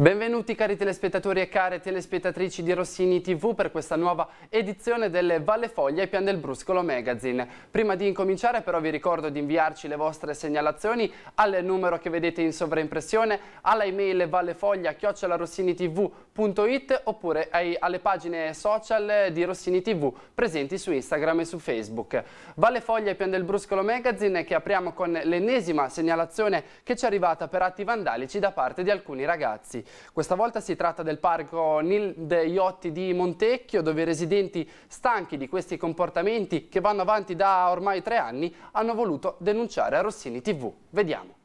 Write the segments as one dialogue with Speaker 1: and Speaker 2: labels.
Speaker 1: Benvenuti cari telespettatori e care telespettatrici di Rossini TV per questa nuova edizione delle Valle Foglia e Pian del Bruscolo Magazine. Prima di incominciare però vi ricordo di inviarci le vostre segnalazioni al numero che vedete in sovraimpressione, alla email vallefoglia.rossinitv.com rossini.it oppure ai, alle pagine social di Rossini TV presenti su Instagram e su Facebook. Valle Foglia e Pian del Bruscolo Magazine che apriamo con l'ennesima segnalazione che ci è arrivata per atti vandalici da parte di alcuni ragazzi. Questa volta si tratta del parco Nilde Iotti di Montecchio dove i residenti stanchi di questi comportamenti che vanno avanti da ormai tre anni hanno voluto denunciare a Rossini TV. Vediamo.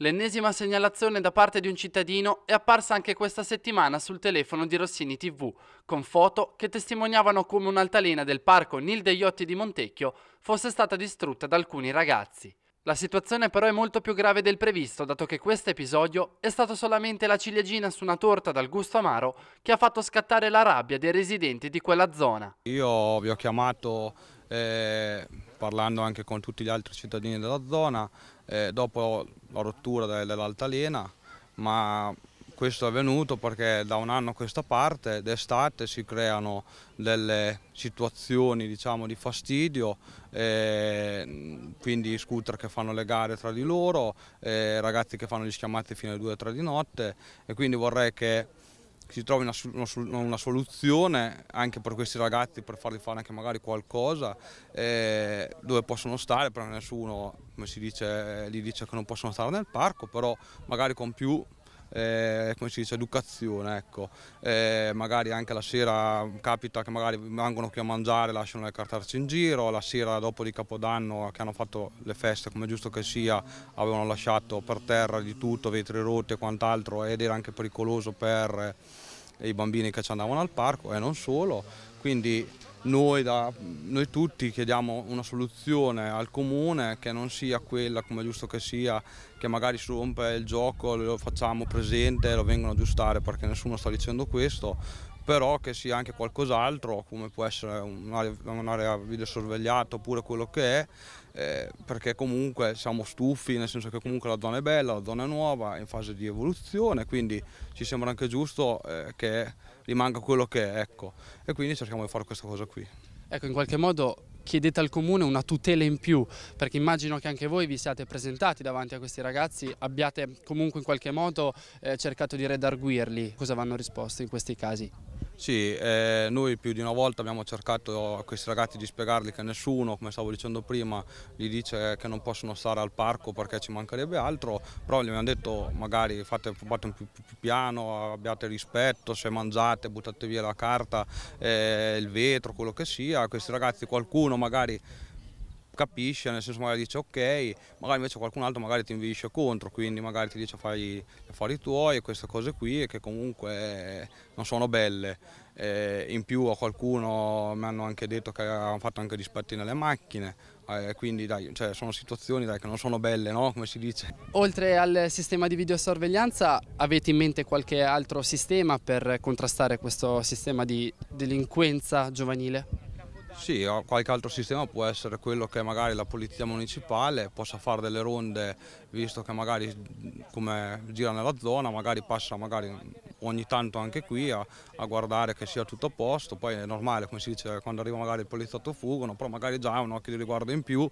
Speaker 1: L'ennesima segnalazione da parte di un cittadino è apparsa anche questa settimana sul telefono di Rossini TV, con foto che testimoniavano come un'altalena del parco Nil degli Otti di Montecchio fosse stata distrutta da alcuni ragazzi. La situazione però è molto più grave del previsto, dato che questo episodio è stato solamente la ciliegina su una torta dal gusto amaro che ha fatto scattare la rabbia dei residenti di quella zona.
Speaker 2: Io vi ho chiamato eh, parlando anche con tutti gli altri cittadini della zona, eh, dopo la rottura dell'altalena, ma questo è avvenuto perché da un anno a questa parte d'estate si creano delle situazioni diciamo, di fastidio, eh, quindi scooter che fanno le gare tra di loro, eh, ragazzi che fanno gli schiamati fino alle 2 o 3 di notte e quindi vorrei che si trovi una, una, soluzione anche per questi ragazzi per farli fare anche magari qualcosa eh, dove possono stare, perché nessuno come si dice, gli dice che non possono stare nel parco, però magari con più eh, come si dice, educazione. Ecco. Eh, magari anche la sera capita che magari vengono qui a mangiare, lasciano le cartarci in giro, la sera dopo di Capodanno che hanno fatto le feste, come giusto che sia, avevano lasciato per terra di tutto, vetri rotti e quant'altro ed era anche pericoloso per eh, i bambini che ci andavano al parco e non solo. Quindi noi, da, noi, tutti chiediamo una soluzione al comune che non sia quella come è giusto che sia, che magari si rompe il gioco, lo facciamo presente, lo vengono a aggiustare perché nessuno sta dicendo questo, però che sia anche qualcos'altro come può essere un'area, un'area videosorvegliata oppure quello che è eh, perché comunque siamo stufi, nel senso che comunque la zona è bella, la zona è nuova, è in fase di evoluzione, quindi ci sembra anche giusto eh, che rimanga quello che è, ecco. E quindi cerchiamo di fare questa cosa qui.
Speaker 1: Ecco, in qualche modo chiedete al comune una tutela in più, perché immagino che anche voi vi siate presentati davanti a questi ragazzi, abbiate comunque in qualche modo eh, cercato di redarguirli. Cosa vanno risposte in questi casi?
Speaker 2: Sì, eh, noi più di una volta abbiamo cercato a questi ragazzi di spiegargli che nessuno, come stavo dicendo prima, gli dice che non possono stare al parco perché ci mancherebbe altro, però gli abbiamo detto magari fate, fate un più, più, più, piano, abbiate rispetto, se mangiate buttate via la carta, eh, il vetro, quello che sia, questi ragazzi qualcuno magari capisce, nel senso magari dice ok, magari invece qualcun altro magari ti invisce contro, quindi magari ti dice fai gli affari tuoi e queste cose qui che comunque eh, non sono belle. E eh, in più a qualcuno mi hanno anche detto che hanno fatto anche dispetti nelle macchine, eh, quindi dai, cioè, sono situazioni dai, che non sono
Speaker 1: belle, no? come si dice. Oltre al sistema di videosorveglianza, avete in mente qualche altro sistema per contrastare questo sistema di delinquenza giovanile?
Speaker 2: Sì, qualche altro sistema può essere quello che magari la polizia municipale possa fare delle ronde, visto che magari come gira nella zona, magari passa magari ogni tanto anche qui a, a, guardare che sia tutto a posto, poi è normale, come si dice, quando arriva magari il poliziotto fuggono, però magari già ha un occhio di riguardo in più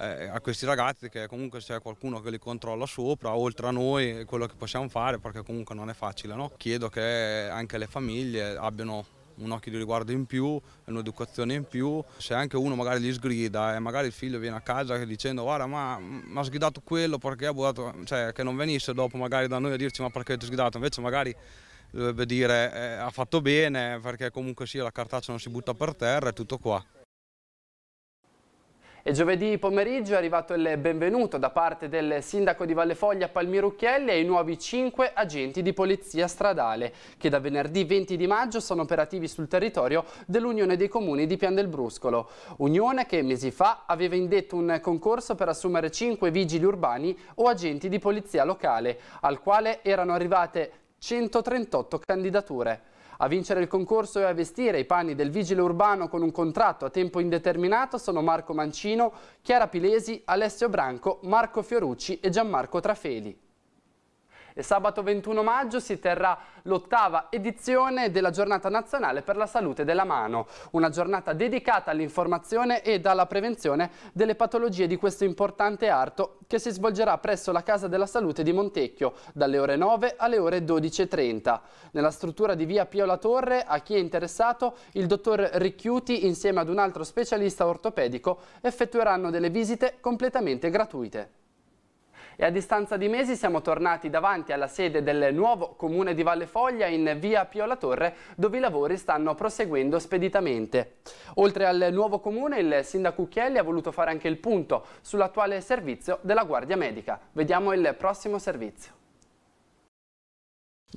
Speaker 2: eh, a questi ragazzi che comunque c'è qualcuno che li controlla sopra, oltre a noi, quello che possiamo fare, perché comunque non è facile. No? Chiedo che anche le famiglie abbiano un occhio di riguardo in più, un'educazione in più. Se anche uno magari gli sgrida e magari il figlio viene a casa dicendo guarda ma mi ha sgridato quello perché ha buttato, cioè che non venisse dopo magari da noi a dirci ma perché ti sgridato, invece magari dovrebbe dire eh, ha fatto bene perché comunque sia la cartaccia non si butta per terra e tutto qua.
Speaker 1: E giovedì pomeriggio è arrivato il benvenuto da parte del sindaco di Vallefoglia Palmiro Ucchielli ai nuovi 5 agenti di polizia stradale che da venerdì 20 di maggio sono operativi sul territorio dell'Unione dei Comuni di Pian del Bruscolo. Unione che mesi fa aveva indetto un concorso per assumere 5 vigili urbani o agenti di polizia locale al quale erano arrivate 138 candidature. A vincere il concorso e a vestire i panni del vigile urbano con un contratto a tempo indeterminato sono Marco Mancino, Chiara Pilesi, Alessio Branco, Marco Fiorucci e Gianmarco Trafeli e sabato 21 maggio si terrà l'ottava edizione della giornata nazionale per la salute della mano, una giornata dedicata all'informazione ed alla prevenzione delle patologie di questo importante arto che si svolgerà presso la Casa della Salute di Montecchio dalle ore 9 alle ore 12.30. Nella struttura di via Pio La Torre a chi è interessato il dottor Ricchiuti insieme ad un altro specialista ortopedico effettueranno delle visite completamente gratuite. E a distanza di mesi siamo tornati davanti alla sede del nuovo comune di Valle Foglia in via Pio La Torre dove i lavori stanno proseguendo speditamente. Oltre al nuovo comune il sindaco Ucchielli ha voluto fare anche il punto sull'attuale servizio della Guardia Medica. Vediamo il prossimo servizio.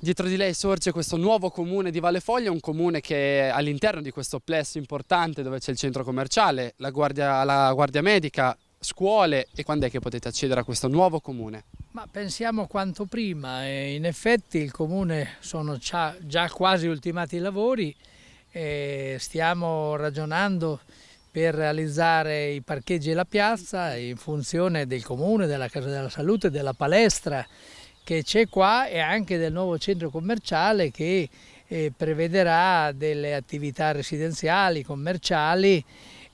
Speaker 1: Dietro di lei sorge questo nuovo comune di Valle Foglia, un comune che è all'interno di questo plesso importante dove c'è il centro commerciale, la guardia, la guardia medica, scuole e quando è che potete accedere a questo nuovo comune?
Speaker 3: Ma pensiamo quanto prima, in effetti il comune sono già, quasi ultimati i lavori e stiamo ragionando per realizzare i parcheggi e la piazza in funzione del comune, della Casa della Salute, della palestra che c'è qua e anche del nuovo centro commerciale che eh, prevederà delle attività residenziali, commerciali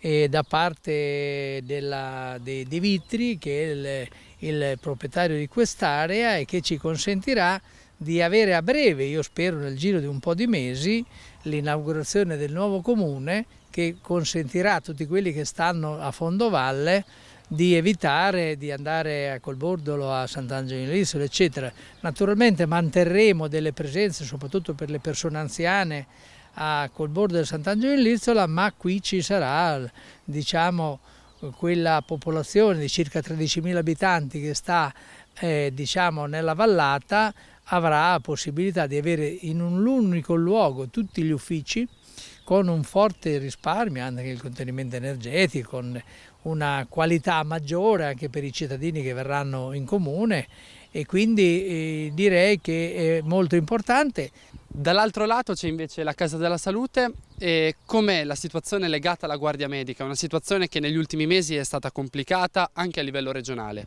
Speaker 3: eh, da parte della, de, di Vitri che è il, il proprietario di quest'area e che ci consentirà di avere a breve, io spero nel giro di un po' di mesi, l'inaugurazione del nuovo comune che consentirà a tutti quelli che stanno a fondovalle di evitare di andare a Colbordolo, a Sant'Angelo in Lissolo, eccetera. Naturalmente manterremo delle presenze, soprattutto per le persone anziane, a, col bordo del Sant'Angelo in Lizzola, ma qui ci sarà diciamo, quella popolazione di circa 13.000 abitanti che sta eh, diciamo, nella vallata, avrà possibilità di avere in un unico luogo tutti gli uffici con un forte risparmio anche il contenimento energetico, con una qualità maggiore anche per i cittadini che verranno in comune e quindi eh, direi che è molto importante. Dall'altro lato c'è invece la Casa della Salute e com'è la situazione legata
Speaker 1: alla guardia medica, una situazione che negli ultimi mesi è stata complicata anche a livello regionale.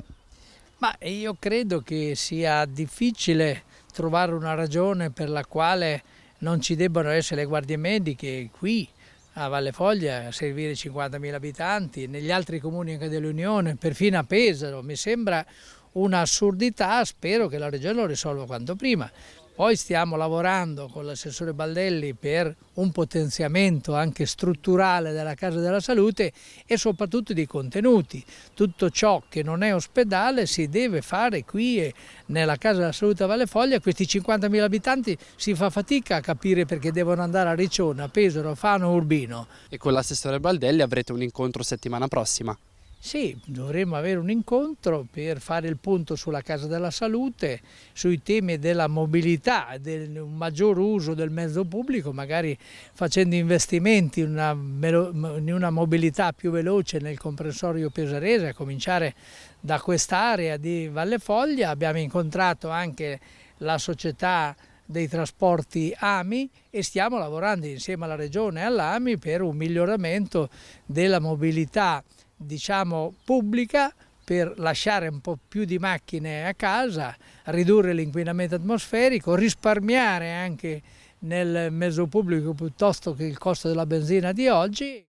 Speaker 3: Ma io credo che sia difficile trovare una ragione per la quale non ci debbano essere le guardie mediche qui a Valle Foglia, a servire 50.000 abitanti, negli altri comuni anche dell'Unione, perfino a Pesaro, mi sembra un'assurdità, spero che la Regione lo risolva quanto prima. Poi stiamo lavorando con l'assessore Baldelli per un potenziamento anche strutturale della Casa della Salute e soprattutto di contenuti. Tutto ciò che non è ospedale si deve fare qui nella Casa della Salute a Valle Foglia. Questi 50.000 abitanti si fa fatica a capire perché devono andare a Riccione, a Pesaro, a Fano, a Urbino.
Speaker 1: E con l'assessore Baldelli avrete un incontro settimana prossima?
Speaker 3: Sì, dovremmo avere un incontro per fare il punto sulla Casa della Salute, sui temi della mobilità, del maggior uso del mezzo pubblico, magari facendo investimenti in una, in una mobilità più veloce nel comprensorio pesarese, a cominciare da quest'area di Valle Foglia. Abbiamo incontrato anche la società dei trasporti AMI e stiamo lavorando insieme alla Regione e all'AMI per un miglioramento della mobilità diciamo, pubblica per lasciare un po' più di macchine a casa, ridurre l'inquinamento atmosferico, risparmiare anche nel mezzo pubblico piuttosto che il costo della benzina di oggi.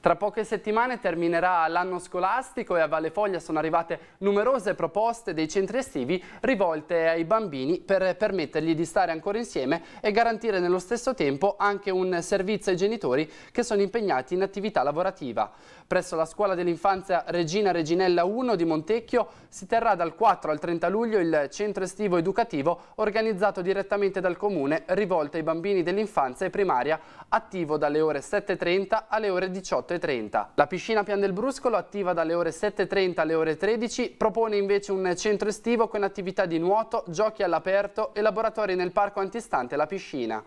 Speaker 1: Tra poche settimane terminerà l'anno scolastico e a Valle Foglia sono arrivate numerose proposte dei centri estivi rivolte ai bambini per permettergli di stare ancora insieme e garantire nello stesso tempo anche un servizio ai genitori che sono impegnati in attività lavorativa. Presso la scuola dell'infanzia Regina Reginella 1 di Montecchio si terrà dal 4 al 30 luglio il centro estivo educativo organizzato direttamente dal comune rivolto ai bambini dell'infanzia e primaria attivo dalle ore 7.30 alle ore 18. 8.30. La piscina Pian del Bruscolo, attiva dalle ore 7.30 alle ore 13, propone invece un centro estivo con attività di nuoto, giochi all'aperto e laboratori nel parco antistante la piscina.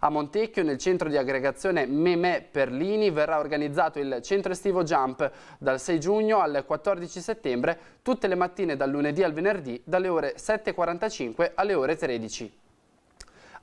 Speaker 1: A Montecchio, nel centro di aggregazione Memè Perlini, verrà organizzato il centro estivo Jump dal 6 giugno al 14 settembre, tutte le mattine dal lunedì al venerdì, dalle ore 7.45 alle ore 13.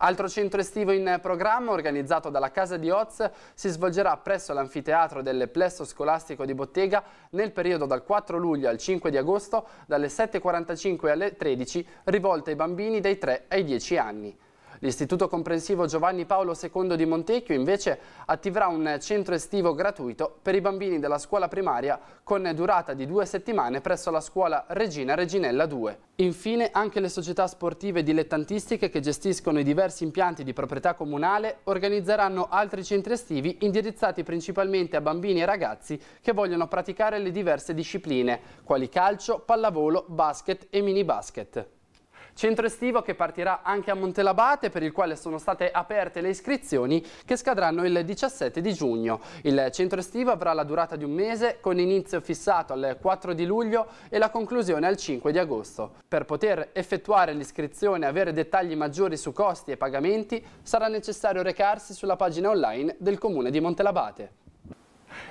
Speaker 1: Altro centro estivo in programma, organizzato dalla Casa di Oz, si svolgerà presso l'anfiteatro del Plesso Scolastico di Bottega nel periodo dal 4 luglio al 5 di agosto, dalle 7.45 alle 13, rivolto ai bambini dai 3 ai 10 anni. L'Istituto Comprensivo Giovanni Paolo II di Montecchio invece attiverà un centro estivo gratuito per i bambini della scuola primaria con durata di due settimane presso la scuola Regina Reginella 2. Infine anche le società sportive dilettantistiche che gestiscono i diversi impianti di proprietà comunale organizzeranno altri centri estivi indirizzati principalmente a bambini e ragazzi che vogliono praticare le diverse discipline, quali calcio, pallavolo, basket e mini basket. Centro estivo che partirà anche a Montelabate per il quale sono state aperte le iscrizioni che scadranno il 17 di giugno. Il centro estivo avrà la durata di un mese con inizio fissato al 4 di luglio e la conclusione al 5 di agosto. Per poter effettuare l'iscrizione e avere dettagli maggiori su costi e pagamenti sarà necessario recarsi sulla pagina online del Comune di Montelabate.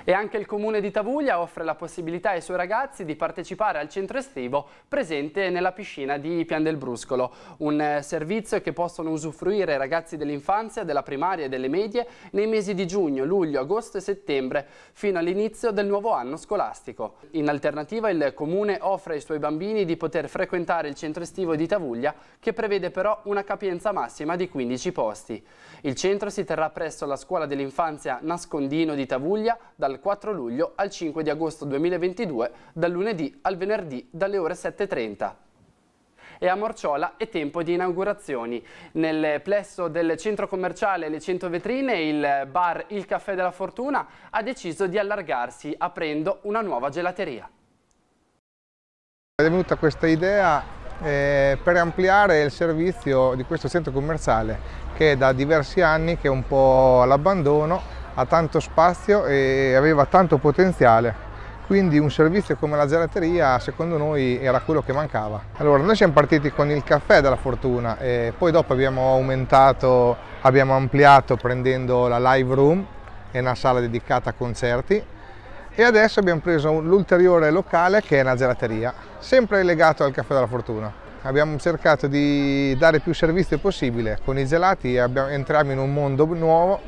Speaker 1: E anche il comune di Tavuglia offre la possibilità ai suoi ragazzi di partecipare al centro estivo presente nella piscina di Pian del Bruscolo, un eh, servizio che possono usufruire i ragazzi dell'infanzia, della primaria e delle medie nei mesi di giugno, luglio, agosto e settembre fino all'inizio del nuovo anno scolastico. In alternativa il comune offre ai suoi bambini di poter frequentare il centro estivo di Tavuglia che prevede però una capienza massima di 15 posti. Il centro si terrà presso la scuola dell'infanzia Nascondino di Tavuglia dal 4 luglio al 5 di agosto 2022, dal lunedì al venerdì dalle ore 7.30 e a Morciola è tempo di inaugurazioni. Nel plesso del centro commerciale Le 100 Vetrine il bar Il Caffè della Fortuna ha deciso di allargarsi aprendo una nuova gelateria.
Speaker 4: È venuta questa idea eh, per ampliare il servizio di questo centro commerciale che da diversi anni che è un po' all'abbandono, ha tanto spazio e aveva tanto potenziale. Quindi un servizio come la gelateria secondo noi era quello che mancava. Allora noi siamo partiti con il caffè della fortuna e poi dopo abbiamo aumentato, abbiamo ampliato prendendo la live room, è una sala dedicata a concerti e adesso abbiamo preso l'ulteriore locale che è la gelateria, sempre legato al caffè della fortuna abbiamo cercato di dare più servizio possibile. Con i gelati abbiamo, entriamo in un mondo nuovo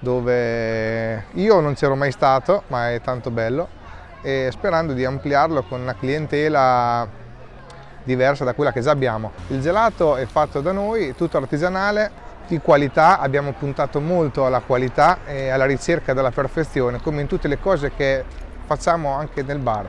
Speaker 4: dove io non c'ero mai stato, ma è tanto bello, e sperando di ampliarlo con una clientela diversa da quella che già abbiamo. Il gelato è fatto da noi, tutto artigianale, di qualità, abbiamo puntato molto alla qualità e alla ricerca della perfezione, come in tutte le cose che facciamo anche nel bar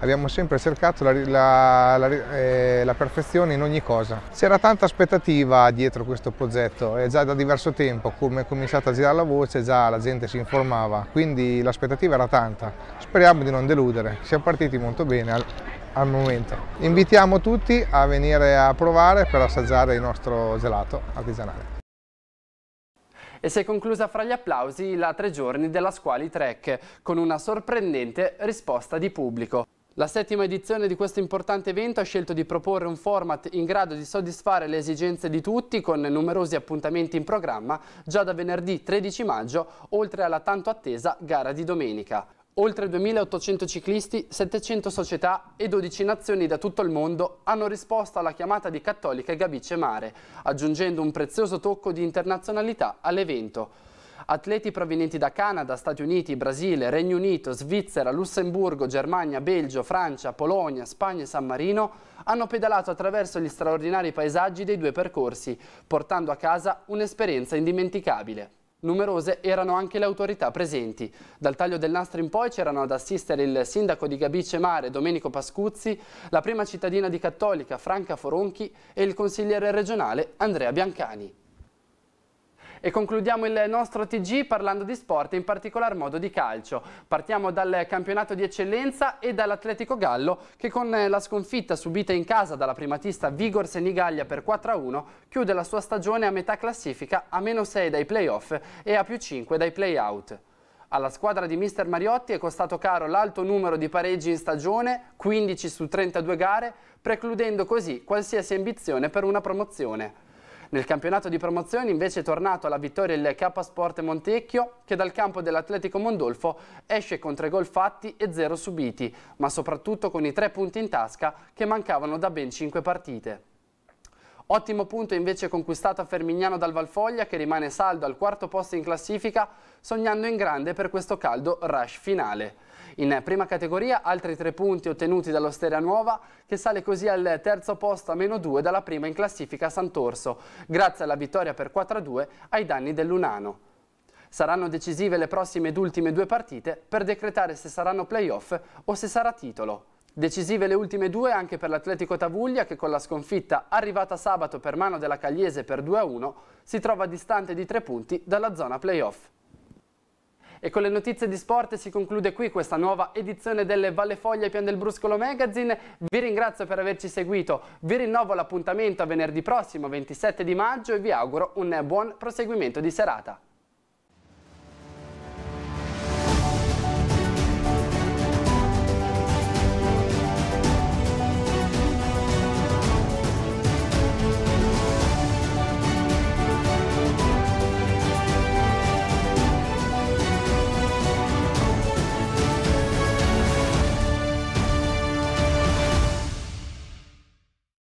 Speaker 4: abbiamo sempre cercato la, la, la, eh, la, perfezione in ogni cosa. C'era tanta aspettativa dietro questo progetto e già da diverso tempo, come è cominciata a girare la voce, già la gente si informava, quindi l'aspettativa era tanta. Speriamo di non deludere, siamo partiti molto bene al, al momento. Invitiamo tutti a venire a provare per assaggiare il nostro gelato artigianale.
Speaker 1: E si è conclusa fra gli applausi la tre giorni della Squali Trek, con una sorprendente risposta di pubblico. La settima edizione di questo importante evento ha scelto di proporre un format in grado di soddisfare le esigenze di tutti con numerosi appuntamenti in programma già da venerdì 13 maggio, oltre alla tanto attesa gara di domenica. Oltre 2.800 ciclisti, 700 società e 12 nazioni da tutto il mondo hanno risposto alla chiamata di Cattolica e Gabice Mare, aggiungendo un prezioso tocco di internazionalità all'evento. Atleti provenienti da Canada, Stati Uniti, Brasile, Regno Unito, Svizzera, Lussemburgo, Germania, Belgio, Francia, Polonia, Spagna e San Marino hanno pedalato attraverso gli straordinari paesaggi dei due percorsi, portando a casa un'esperienza indimenticabile. Numerose erano anche le autorità presenti. Dal taglio del nastro in poi c'erano ad assistere il sindaco di Gabice Mare, Domenico Pascuzzi, la prima cittadina di Cattolica, Franca Foronchi e il consigliere regionale Andrea Biancani. E concludiamo il nostro TG parlando di sport, e in particolar modo di calcio. Partiamo dal campionato di eccellenza e dall'Atletico Gallo che con la sconfitta subita in casa dalla primatista Vigor Senigallia per 4-1 chiude la sua stagione a metà classifica a meno 6 dai playoff e a più 5 dai playout. Alla squadra di mister Mariotti è costato caro l'alto numero di pareggi in stagione, 15 su 32 gare, precludendo così qualsiasi ambizione per una promozione. Nel campionato di promozione invece è tornato alla vittoria il K Sport Montecchio che dal campo dell'Atletico Mondolfo esce con tre gol fatti e zero subiti, ma soprattutto con i tre punti in tasca che mancavano da ben cinque partite. Ottimo punto invece conquistato a Fermignano dal Valfoglia che rimane saldo al quarto posto in classifica sognando in grande per questo caldo rush finale. In prima categoria altri tre punti ottenuti dallo Stera Nuova che sale così al terzo posto a meno 2 dalla prima in classifica Sant'Orso grazie alla vittoria per 4-2 ai danni dell'Unano. Saranno decisive le prossime ed ultime due partite per decretare se saranno playoff o se sarà titolo. Decisive le ultime due anche per l'Atletico Tavuglia che con la sconfitta arrivata sabato per mano della Cagliese per 2-1 si trova distante di tre punti dalla zona playoff. E con le notizie di sport si conclude qui questa nuova edizione delle Valle e Pian del Bruscolo Magazine. Vi ringrazio per averci seguito, vi rinnovo l'appuntamento a venerdì prossimo 27 di maggio e vi auguro un buon proseguimento di serata.